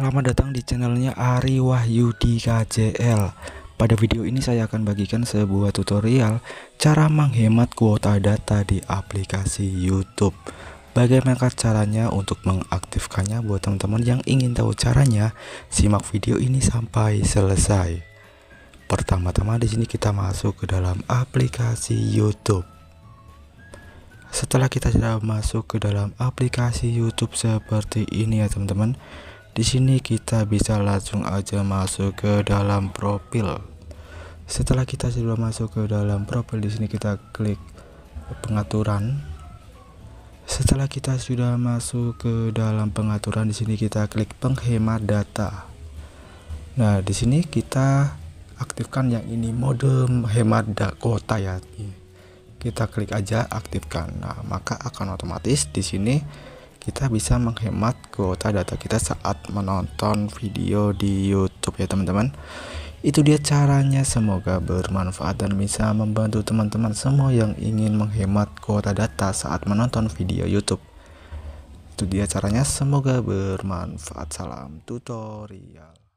Selamat datang di channelnya Ari Wahyudi KJL Pada video ini saya akan bagikan sebuah tutorial Cara menghemat kuota data di aplikasi Youtube Bagaimana caranya untuk mengaktifkannya Buat teman-teman yang ingin tahu caranya Simak video ini sampai selesai Pertama-tama di sini kita masuk ke dalam aplikasi Youtube setelah kita sudah masuk ke dalam aplikasi YouTube seperti ini ya teman-teman di sini kita bisa langsung aja masuk ke dalam profil. Setelah kita sudah masuk ke dalam profil di sini kita klik pengaturan. Setelah kita sudah masuk ke dalam pengaturan di sini kita klik penghemat data. Nah, di sini kita aktifkan yang ini mode hemat kuota ya. Kita klik aja aktifkan. Nah, maka akan otomatis di sini kita bisa menghemat kuota data kita saat menonton video di YouTube ya teman-teman. Itu dia caranya, semoga bermanfaat dan bisa membantu teman-teman semua yang ingin menghemat kuota data saat menonton video YouTube. Itu dia caranya, semoga bermanfaat. Salam tutorial.